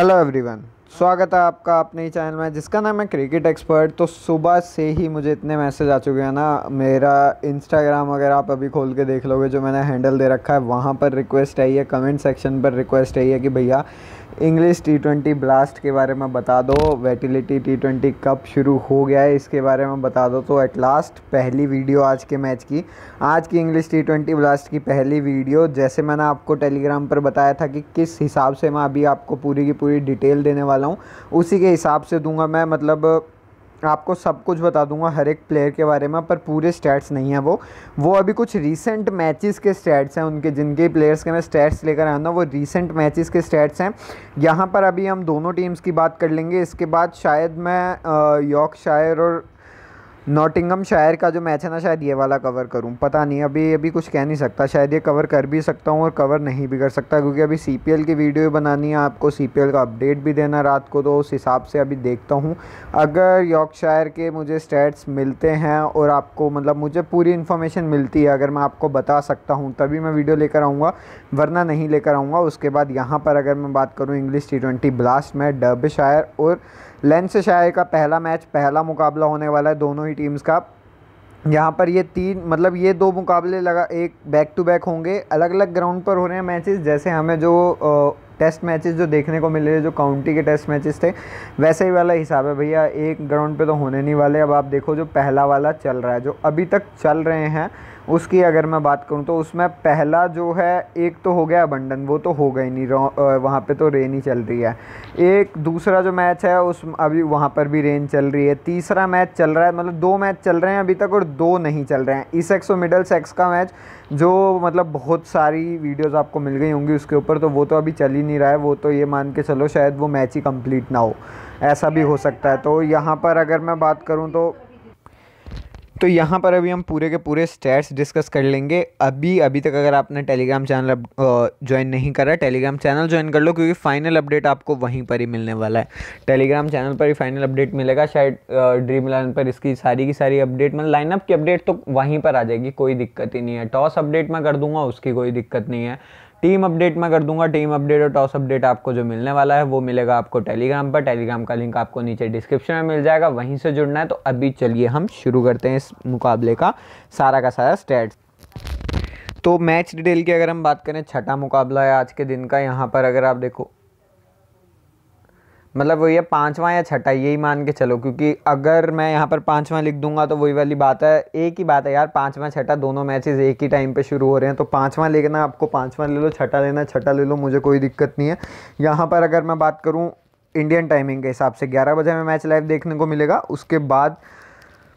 Hello everyone स्वागत है आपका अपने ही चैनल में जिसका नाम है क्रिकेट एक्सपर्ट तो सुबह से ही मुझे इतने मैसेज आ चुके हैं ना मेरा इंस्टाग्राम अगर आप अभी खोल के देख लोगे जो मैंने हैंडल दे रखा है वहाँ पर रिक्वेस्ट आई है कमेंट सेक्शन पर रिक्वेस्ट आई है कि भैया इंग्लिश टी ट्वेंटी ब्लास्ट के बारे में बता दो वेटिलिटी टी ट्वेंटी कब शुरू हो गया है इसके बारे में बता दो तो एट लास्ट पहली वीडियो आज के मैच की आज की इंग्लिश टी ट्वेंटी ब्लास्ट की पहली वीडियो जैसे मैंने आपको टेलीग्राम पर बताया था कि किस हिसाब से मैं अभी आपको पूरी की पूरी डिटेल देने वाला हूँ उसी के हिसाब से दूंगा मैं मतलब आपको सब कुछ बता दूंगा हर एक प्लेयर के बारे में पर पूरे स्टैट्स नहीं है वो वो अभी कुछ रीसेंट मैचेस के स्टैट्स हैं उनके जिनके प्लेयर्स के मैं स्टैट्स लेकर आया ना वो रीसेंट मैचेस के स्टैट्स हैं यहाँ पर अभी हम दोनों टीम्स की बात कर लेंगे इसके बाद शायद मैं यॉर्कशायर और नोटिंगम शायर का जो मैच है ना शायद ये वाला कवर करूँ पता नहीं अभी अभी कुछ कह नहीं सकता शायद ये कवर कर भी सकता हूँ और कवर नहीं भी कर सकता क्योंकि अभी सी की वीडियो बनानी है आपको सी का अपडेट भी देना रात को तो उस हिसाब से अभी देखता हूँ अगर यॉर्क शायर के मुझे स्टैट्स मिलते हैं और आपको मतलब मुझे पूरी इन्फॉर्मेशन मिलती है अगर मैं आपको बता सकता हूँ तभी मैं वीडियो लेकर आऊँगा वरना नहीं लेकर आऊँगा उसके बाद यहाँ पर अगर मैं बात करूँ इंग्लिश टी ट्वेंटी ब्लास्ट में डर्ब शायर और लेंस शायर का पहला मैच पहला मुकाबला होने वाला है दोनों ही टीम्स का यहाँ पर ये तीन मतलब ये दो मुकाबले लगा एक बैक टू बैक होंगे अलग अलग ग्राउंड पर हो रहे हैं मैचेस जैसे हमें जो टेस्ट मैचेस जो देखने को मिले जो काउंटी के टेस्ट मैचेस थे वैसे ही वाला हिसाब है भैया एक ग्राउंड पे तो होने नहीं वाले अब आप देखो जो पहला वाला चल रहा है जो अभी तक चल रहे हैं उसकी अगर मैं बात करूँ तो उसमें पहला जो है एक तो हो गया अबंडन वो तो हो गए नहीं वहाँ पे तो रेन ही चल रही है एक दूसरा जो मैच है उस अभी वहाँ पर भी रेन चल रही है तीसरा मैच चल रहा है मतलब दो मैच चल रहे हैं अभी तक और दो नहीं चल रहे हैं इस एक्स और मिडल सेक्स का मैच जो मतलब बहुत सारी वीडियोस आपको मिल गई होंगी उसके ऊपर तो वो तो अभी चल ही नहीं रहा है वो तो ये मान के चलो शायद वो मैच ही कंप्लीट ना हो ऐसा भी हो सकता है हाँ। तो यहाँ पर अगर मैं बात करूँ तो तो यहाँ पर अभी हम पूरे के पूरे स्टेट्स डिस्कस कर लेंगे अभी अभी तक अगर आपने टेलीग्राम चैनल ज्वाइन नहीं करा टेलीग्राम चैनल ज्वाइन कर लो क्योंकि फाइनल अपडेट आपको वहीं पर ही मिलने वाला है टेलीग्राम चैनल पर ही फाइनल अपडेट मिलेगा शायद ड्रीम इलेवन पर इसकी सारी की सारी अपडेट मतलब लाइनअप की अपडेट तो वहीं पर आ जाएगी कोई दिक्कत ही नहीं है टॉस अपडेट मैं कर दूंगा उसकी कोई दिक्कत नहीं है टीम अपडेट मैं कर दूंगा टीम अपडेट और टॉस अपडेट आपको जो मिलने वाला है वो मिलेगा आपको टेलीग्राम पर टेलीग्राम का लिंक आपको नीचे डिस्क्रिप्शन में मिल जाएगा वहीं से जुड़ना है तो अभी चलिए हम शुरू करते हैं इस मुकाबले का सारा का सारा स्टेट तो मैच डिटेल की अगर हम बात करें छठा मुकाबला है आज के दिन का यहाँ पर अगर आप देखो मतलब वही है पाँचवा या छठा यही मान के चलो क्योंकि अगर मैं यहाँ पर पाँचवा लिख दूंगा तो वही वाली बात है एक ही बात है यार पाँचवा छठा दोनों मैचेस एक ही टाइम पे शुरू हो रहे हैं तो पाँचवा लेना आपको पाँचवा ले लो छठा लेना छठा ले लो मुझे कोई दिक्कत नहीं है यहाँ पर अगर मैं बात करूँ इंडियन टाइमिंग के हिसाब से ग्यारह बजे में मैच लाइव देखने को मिलेगा उसके बाद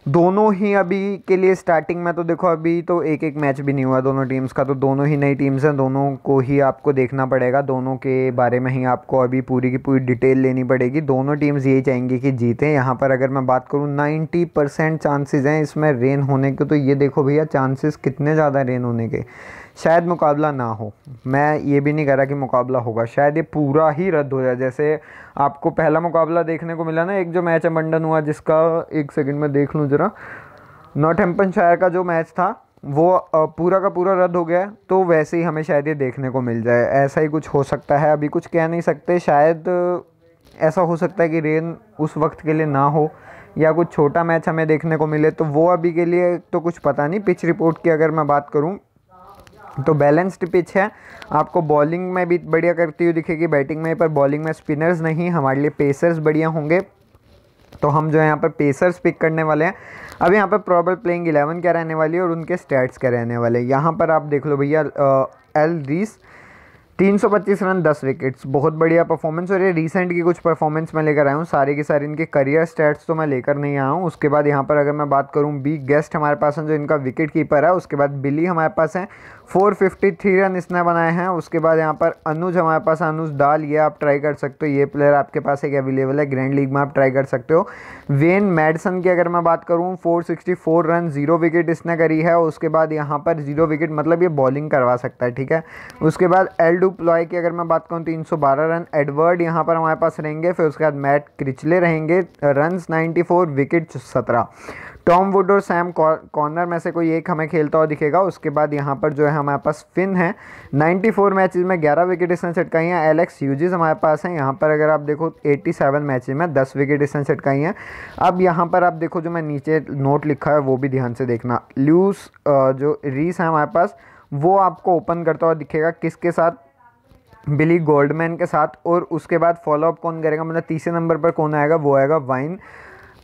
दोनों ही अभी के लिए स्टार्टिंग में तो देखो अभी तो एक एक मैच भी नहीं हुआ दोनों टीम्स का तो दोनों ही नई टीम्स हैं दोनों को ही आपको देखना पड़ेगा दोनों के बारे में ही आपको अभी पूरी की पूरी डिटेल लेनी पड़ेगी दोनों टीम्स यही चाहेंगी कि जीतें यहाँ पर अगर मैं बात करूँ नाइन्टी परसेंट चांसेज़ हैं इसमें रेन होने के तो ये देखो भैया चांसेस कितने ज़्यादा रेन होने के शायद मुकाबला ना हो मैं ये भी नहीं कह रहा कि मुकाबला होगा शायद ये पूरा ही रद्द हो जाए जैसे आपको पहला मुकाबला देखने को मिला ना एक जो मैच अमंडन हुआ जिसका एक सेकंड में देख लूँ जरा नॉर्थ हेम्पन शायर का जो मैच था वो पूरा का पूरा रद्द हो गया तो वैसे ही हमें शायद ये देखने को मिल जाए ऐसा ही कुछ हो सकता है अभी कुछ कह नहीं सकते शायद ऐसा हो सकता है कि रेन उस वक्त के लिए ना हो या कुछ छोटा मैच हमें देखने को मिले तो वो अभी के लिए तो कुछ पता नहीं पिच रिपोर्ट की अगर मैं बात करूँ तो बैलेंस्ड पिच है आपको बॉलिंग में भी बढ़िया करती हुई दिखेगी बैटिंग में पर बॉलिंग में स्पिनर्स नहीं हमारे लिए पेसर्स बढ़िया होंगे तो हम जो है यहाँ पर पेसर्स पिक करने वाले हैं अब यहाँ पर प्रॉबल प्लेइंग इलेवन क्या रहने वाली है और उनके स्टैट्स क्या रहने वाले हैं यहाँ पर आप देख लो भैया एल रीस 325 रन 10 विकेट्स बहुत बढ़िया परफॉर्मेंस और ये रिसेंट की कुछ परफॉर्मेंस मैं लेकर आया हूँ सारे के सारे इनके करियर स्टैट्स तो मैं लेकर नहीं आया हूँ उसके बाद यहाँ पर अगर मैं बात करूँ बी गेस्ट हमारे पास है जो इनका विकेट कीपर है उसके बाद बिली हमारे पास है 453 रन इसने बनाए हैं उसके बाद यहाँ पर अनुज हमारे पास अनुज दाल ये आप ट्राई कर सकते हो ये प्लेयर आपके पास एक अवेलेबल है ग्रैंड लीग में आप ट्राई कर सकते हो वेन मेडसन की अगर मैं बात करूँ फोर रन जीरो विकेट इसने करी है उसके बाद यहाँ पर जीरो विकेट मतलब ये बॉलिंग करवा सकता है ठीक है उसके बाद डू ड्यूप लॉय की अगर मैं बात करूँ तीन सौ बारह रन एडवर्ड यहाँ पर हमारे पास रहेंगे फिर उसके बाद मैट क्रिचले रहेंगे रन नाइन्टी फोर विकेट सत्रह टॉम वुड और सैम कॉर्नर में से कोई एक हमें खेलता हुआ दिखेगा उसके बाद यहाँ पर जो है हमारे पास फिन है 94 मैचेस में 11 विकेट इसने छिटकाई हैं एलेक्स यूजिस हमारे पास हैं यहाँ पर अगर आप देखो 87 मैचेस में 10 विकेट इसने छिटकाई हैं अब यहाँ पर आप देखो जो मैं नीचे नोट लिखा है वो भी ध्यान से देखना ल्यूस जो रीस है हमारे पास वो आपको ओपन करता हुआ दिखेगा किसके साथ बिली गोल्डमैन के साथ और उसके बाद फॉलोअप कौन करेगा मतलब तीसरे नंबर पर कौन आएगा वो आएगा वाइन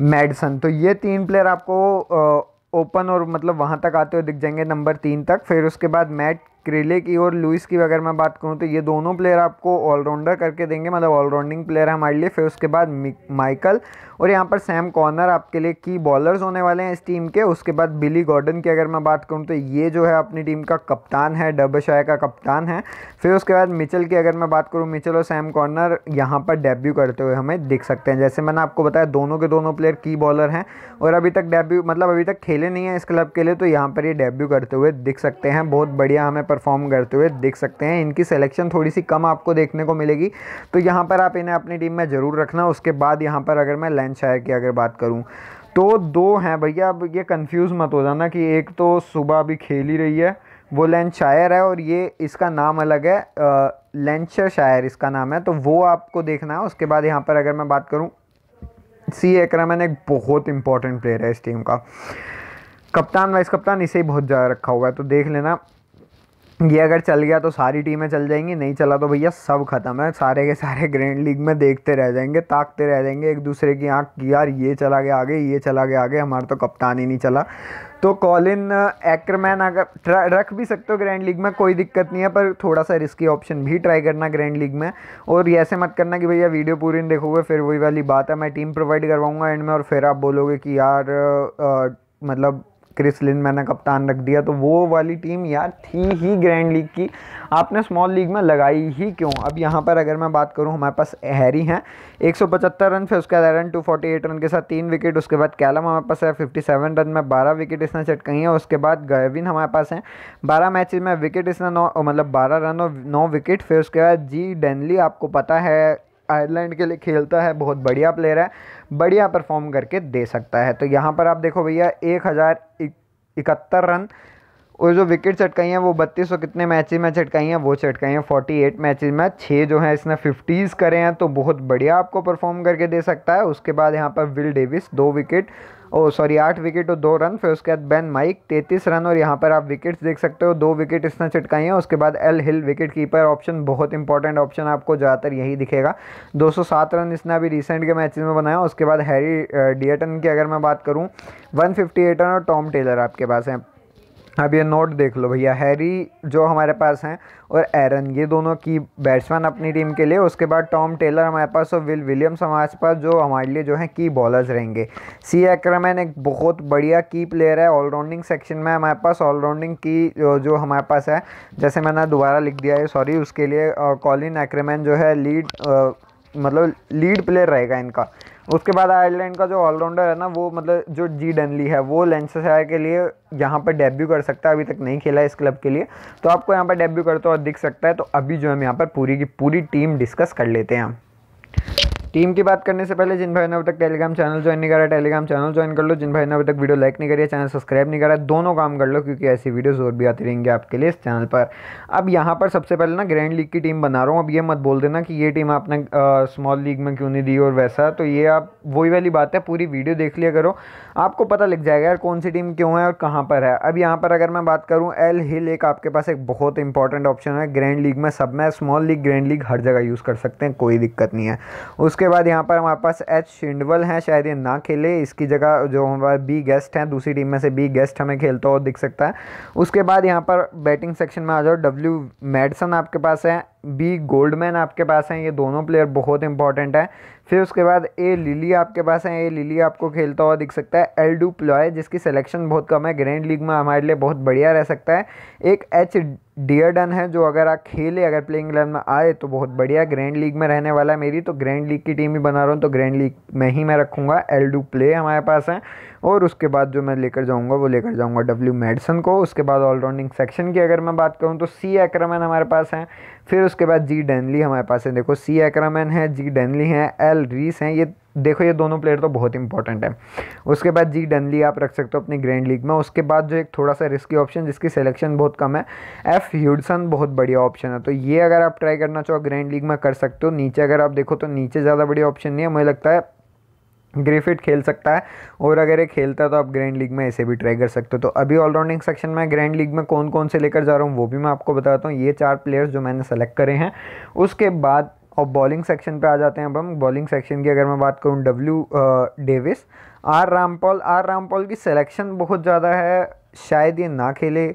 मेडसन तो ये तीन प्लेयर आपको ओपन और मतलब वहाँ तक आते हुए दिख जाएंगे नंबर तीन तक फिर उसके बाद मैट क्रेले की और लुइस की अगर मैं बात करूँ तो ये दोनों प्लेयर आपको ऑलराउंडर करके देंगे मतलब ऑलराउंडिंग प्लेयर हमारे लिए फिर उसके बाद माइकल और यहाँ पर सैम कॉर्नर आपके लिए की बॉलर्स होने वाले हैं इस टीम के उसके बाद बिली गॉर्डन की अगर मैं बात करूँ तो ये जो है अपनी टीम का कप्तान है डबशाय का कप्तान है फिर उसके बाद मिचल की अगर मैं बात करूँ मिचल और सैम कॉर्नर यहाँ पर डेब्यू करते हुए हमें दिख सकते हैं जैसे मैंने आपको बताया दोनों के दोनों प्लेयर की बॉलर हैं और अभी तक डेब्यू मतलब अभी तक खेले नहीं हैं इस क्लब के लिए तो यहाँ पर ये डेब्यू करते हुए दिख सकते हैं बहुत बढ़िया हमें परफॉर्म करते हुए देख सकते हैं इनकी सिलेक्शन थोड़ी सी कम आपको देखने को मिलेगी तो यहाँ पर आप इन्हें अपनी टीम में ज़रूर रखना उसके बाद यहाँ पर अगर मैं लैंड शायर की अगर बात करूँ तो दो हैं भैया अब ये कंफ्यूज मत हो जाना कि एक तो सुबह अभी खेल ही रही है वो लैंड शायर है और ये इसका नाम अलग है लेंचर शायर इसका नाम है तो वो आपको देखना है उसके बाद यहाँ पर अगर मैं बात करूँ सी एकरमन एक बहुत इंपॉर्टेंट प्लेयर है इस टीम का कप्तान वाइस कप्तान इसे ही बहुत ज़्यादा रखा हुआ है तो देख लेना ये अगर चल गया तो सारी टीमें चल जाएंगी नहीं चला तो भैया सब खत्म है सारे के सारे ग्रैंड लीग में देखते रह जाएंगे ताकते रह जाएंगे एक दूसरे की आँख की यार ये चला गया आगे ये चला गया आगे हमारा तो कप्तान ही नहीं चला तो कॉलिन एक्रमैन अगर रख भी सकते हो ग्रैंड लीग में कोई दिक्कत नहीं है पर थोड़ा सा रिस्की ऑप्शन भी ट्राई करना ग्रैंड लीग में और ऐसे मत करना कि भैया वीडियो पूरी नहीं देखोगे फिर वही वाली बात है मैं टीम प्रोवाइड करवाऊँगा एंड में और फिर आप बोलोगे कि यार आ, मतलब क्रिस लिन मैंने कप्तान रख दिया तो वो वाली टीम यार थी ही ग्रैंड लीग की आपने स्मॉल लीग में लगाई ही क्यों अब यहाँ पर अगर मैं बात करूँ हमारे पास हैरी हैं 175 रन फिर उसके बाद एरन टू रन के साथ तीन विकेट उसके बाद कैलम हमारे पास है फिफ्टी रन में बारह विकेट इसने चट चटकाई है उसके बाद गयविन हमारे पास हैं बारह मैच में विकेट इसने नौ मतलब बारह रन और नौ विकेट फिर उसके बाद जी डेनली आपको पता है आयरलैंड के लिए खेलता है बहुत बढ़िया प्लेयर है बढ़िया परफॉर्म करके दे सकता है तो यहाँ पर आप देखो भैया एक हज़ार इकहत्तर रन और जो विकेट चटकाई हैं वो बत्तीस सौ कितने मैच में चटकाई हैं वो चटकाई हैं फोर्टी एट मैचेज में छः जो है इसने फिफ्टीज़ करे हैं तो बहुत बढ़िया आपको परफॉर्म करके दे सकता है उसके बाद यहाँ पर विल डेविस दो विकेट ओ सॉरी आठ विकेट और दो रन फिर उसके बाद बेन माइक तैंतीस रन और यहाँ पर आप विकेट्स देख सकते हो दो विकेट इसने चटकाई हैं उसके बाद L Hill wicket keeper option बहुत इंपॉर्टेंट ऑप्शन आपको ज़्यादातर यही दिखेगा 207 रन इसने अभी रिसेंट के मैचेस में बनाया उसके बाद हैरी डिएटन की अगर मैं बात करूँ 158 रन और टॉम टेलर आपके पास हैं अब ये नोट देख लो भैया हैरी जो हमारे पास हैं और एरन ये दोनों की बैट्समैन अपनी टीम के लिए उसके बाद टॉम टेलर हमारे पास और विल विलियम्स हमारे पास जो हमारे लिए जो है की बॉलर्स रहेंगे सी एक्रमैन एक बहुत बढ़िया की प्लेयर है ऑलराउंडिंग सेक्शन में हमारे पास ऑलराउंडिंग की जो, जो हमारे पास है जैसे मैंने दोबारा लिख दिया है सॉरी उसके लिए कॉलिन एक्रमैन जो है लीड मतलब लीड प्लेयर रहेगा इनका उसके बाद आयरलैंड का जो ऑलराउंडर है ना वो मतलब जो जी डनली है वो लेंसशायर के लिए यहाँ पर डेब्यू कर सकता है अभी तक नहीं खेला है इस क्लब के लिए तो आपको यहाँ पर डेब्यू करता हुआ दिख सकता है तो अभी जो हम यहाँ पर पूरी की पूरी टीम डिस्कस कर लेते हैं टीम की बात करने से पहले जिन भाई ने अभी तक टेलीग्राम चैनल ज्वाइन नहीं करा टेलीग्राम चैनल ज्वाइन कर लो जिन भाई ने अभी तक वीडियो लाइक नहीं करी चैनल सब्सक्राइब नहीं करा दोनों काम कर लो क्योंकि ऐसी वीडियो और भी आती रहेंगी आपके लिए इस चैनल पर अब यहाँ पर सबसे पहले ना ग्रैंड लीग की टीम बना रहा हूँ अब ये मत बोल देना कि ये टीम आपने स्मॉल लीग में क्यों नहीं दी और वैसा तो ये आप वही वाली बात है पूरी वीडियो देख लिया करो आपको पता लग जाएगा यार कौन सी टीम क्यों है और कहाँ पर है अब यहाँ पर अगर मैं बात करूँ एल हिल एक आपके पास एक बहुत इंपॉर्टेंट ऑप्शन है ग्रैंड लीग में सब में स्मॉल लीग ग्रैंड लीग हर जगह यूज़ कर सकते हैं कोई दिक्कत नहीं है उस उसके बाद यहाँ पर हमारे पास एच शिंडवल हैं शायद ये ना खेले इसकी जगह जो हमारे बी गेस्ट हैं दूसरी टीम में से बी गेस्ट हमें खेलता हुआ दिख सकता है उसके बाद यहाँ पर बैटिंग सेक्शन में आ जाओ डब्ल्यू मेडसन आपके पास है बी गोल्डमैन आपके पास हैं ये दोनों प्लेयर बहुत इंपॉर्टेंट हैं फिर उसके बाद ए लिली आपके पास हैं ए लिली आपको खेलता हुआ दिख सकता है एल डू प्लॉय जिसकी सिलेक्शन बहुत कम है ग्रैंड लीग में हमारे लिए बहुत बढ़िया रह सकता है एक एच डियरडन है जो अगर आप खेले अगर प्लेइंग इलेवन में आए तो बहुत बढ़िया ग्रैंड लीग में रहने वाला है मेरी तो ग्रैंड लीग की टीम ही बना रहा हूँ तो ग्रैंड लीग में ही मैं रखूँगा एल डू प्ले हमारे पास है और उसके बाद जो मैं लेकर जाऊँगा वो लेकर जाऊँगा डब्ल्यू मेडिसन को उसके बाद ऑलराउंडिंग सेक्शन की अगर मैं बात करूँ तो सी एक्रमैन हमारे पास हैं फिर उसके बाद जी डेनली हमारे पास है देखो सी एक्रमैन है जी डेनली हैं एल रीस हैं ये देखो ये दोनों प्लेयर तो बहुत इंपॉर्टेंट है उसके बाद जी डनली आप रख सकते हो अपनी ग्रैंड लीग में उसके बाद जो एक थोड़ा सा रिस्की ऑप्शन जिसकी सिलेक्शन बहुत कम है एफ ह्यूडसन बहुत बढ़िया ऑप्शन है तो ये अगर आप ट्राई करना चाहो ग्रैंड लीग में कर सकते हो नीचे अगर आप देखो तो नीचे ज़्यादा बढ़िया ऑप्शन नहीं है मुझे लगता है ग्रेफिट खेल सकता है और अगर ये खेलता है तो आप ग्रैंड लीग में ऐसे भी ट्राई कर सकते हो तो अभी ऑलराउंडिंग सेक्शन में ग्रैंड लीग में कौन कौन से लेकर जा रहा हूँ वो भी मैं आपको बताता हूँ ये चार प्लेयर्स जो मैंने सेलेक्ट करे हैं उसके बाद और बॉलिंग सेक्शन पे आ जाते हैं अब हम बॉलिंग सेक्शन की अगर मैं बात करूँ W Davies R Rampaul R Rampaul की सिलेक्शन बहुत ज़्यादा है शायद ये ना खेले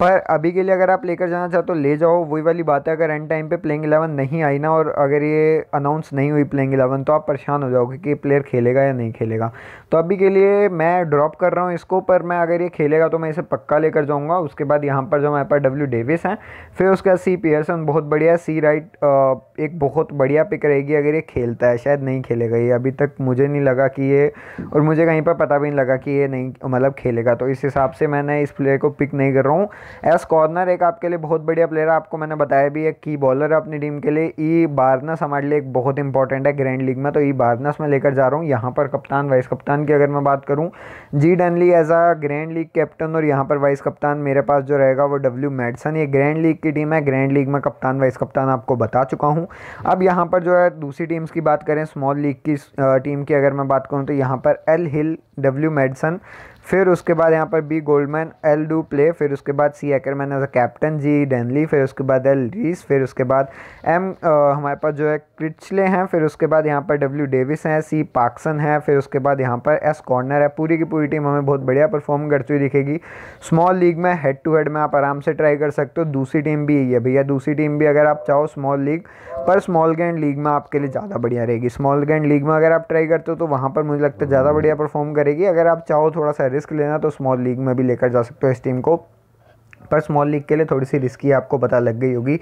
पर अभी के लिए अगर आप लेकर जाना चाहते हो तो ले जाओ वही वाली बात है अगर एंड टाइम पे प्लेइंग इलेवन नहीं आई ना और अगर ये अनाउंस नहीं हुई प्लेइंग इलेवन तो आप परेशान हो जाओगे कि प्लेयर खेलेगा या नहीं खेलेगा तो अभी के लिए मैं ड्रॉप कर रहा हूँ इसको पर मैं अगर ये खेलेगा तो मैं इसे पक्का लेकर जाऊँगा उसके बाद यहाँ पर जो हमारे पास डब्ल्यू डेविस हैं फिर उसका सी पियर्सन बहुत बढ़िया सी राइट एक बहुत बढ़िया पिक रहेगी अगर ये खेलता है शायद नहीं खेलेगा ये अभी तक मुझे नहीं लगा कि ये और मुझे कहीं पर पता भी नहीं लगा कि ये नहीं मतलब खेलेगा तो इस हिसाब से मैंने इस प्लेयर को पिक नहीं कर रहा हूँ एस कॉर्नर एक आपके लिए बहुत बढ़िया प्लेयर है आपको मैंने बताया भी एक की बॉलर है अपनी टीम के लिए ई e बारनस हमारे लिए एक बहुत इंपॉर्टेंट है ग्रैंड लीग में तो ई e बारनस मैं लेकर जा रहा हूँ यहाँ पर कप्तान वाइस कप्तान की अगर मैं बात करूँ G Denly as a grand league captain और यहाँ पर वाइस कप्तान मेरे पास जो रहेगा वो डब्ल्यू मेडसन ये ग्रैंड लीग की टीम है ग्रैंड लीग में कप्तान वाइस कप्तान आपको बता चुका हूँ अब यहाँ पर जो है दूसरी टीम्स की बात करें स्मॉल लीग की टीम की अगर मैं बात करूँ तो यहाँ पर एल हिल डब्ल्यू मेडिसन फिर उसके बाद यहाँ पर B Goldman L du Plooy फिर उसके बाद C Ackermann as a captain G Denly फिर उसके बाद एल रीस फिर उसके बाद एम हमारे पास जो है क्रिचले हैं फिर उसके बाद यहाँ पर डब्ल्यू डेविस हैं सी पार्कसन है फिर उसके बाद यहाँ पर एस कॉर्नर है पूरी की पूरी टीम हमें बहुत बढ़िया परफॉर्म करती हुई दिखेगी स्मॉल लीग में हेड टू हेड में आप आराम से ट्राई कर सकते हो दूसरी टीम भी यही है भैया दूसरी टीम भी अगर आप चाहो स्मॉल लीग पर स्मॉल गैंड लीग में आपके लिए ज़्यादा बढ़िया रहेगी स्मॉल गैंड लीग में अगर आप ट्राई करते हो तो वहाँ पर मुझे लगता है ज़्यादा बढ़िया परफॉर्म करेगी अगर आप चाहो थोड़ा सा रिस्क लेना तो स्मॉल लीग में भी लेकर जा सकते हो इस टीम को पर स्मॉल लीग के लिए थोड़ी सी रिस्की आपको पता लग गई होगी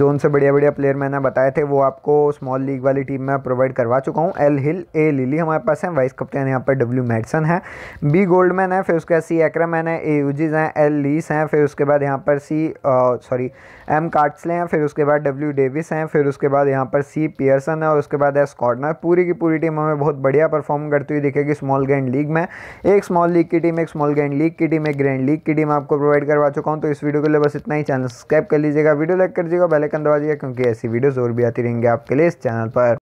जो उनसे बढ़िया बढ़िया प्लेयर मैंने बताए थे वो आपको स्मॉल लीग वाली टीम में प्रोवाइड करवा चुका हूँ एल हिल ए लिली हमारे पास है वाइस कप्टन यहाँ पर डब्ल्यू मैडसन है बी गोल्डमैन है फिर उसके बाद सी एक्रा मैन है ए यूजिज हैं एल लीस हैं फिर उसके बाद यहाँ पर सी सॉरी एम कार्ट्सले हैं फिर उसके बाद डब्ल्यू डेविस हैं फिर उसके बाद यहाँ पर सी पियर्सन है और उसके बाद एस कॉर्नर पूरी की पूरी टीम हमें बहुत बढ़िया परफॉर्म करती हुई दिखेगी स्मॉल ग्रैंड लीग में एक स्मॉल लीग की टीम एक स्मॉल ग्रैंड लीग की टीम एक ग्रैंड लीग की टीम आपको प्रोवाइड करवा चुका हूँ तो इस वीडियो के लिए बस इतना ही चैनल सब्सक्राइब कर लीजिएगा वीडियो लाइक कर दीजिएगा बेलाइकन दबा दीजिएगा क्योंकि ऐसी वीडियोज़ और भी आती रहेंगे आपके लिए इस चैनल पर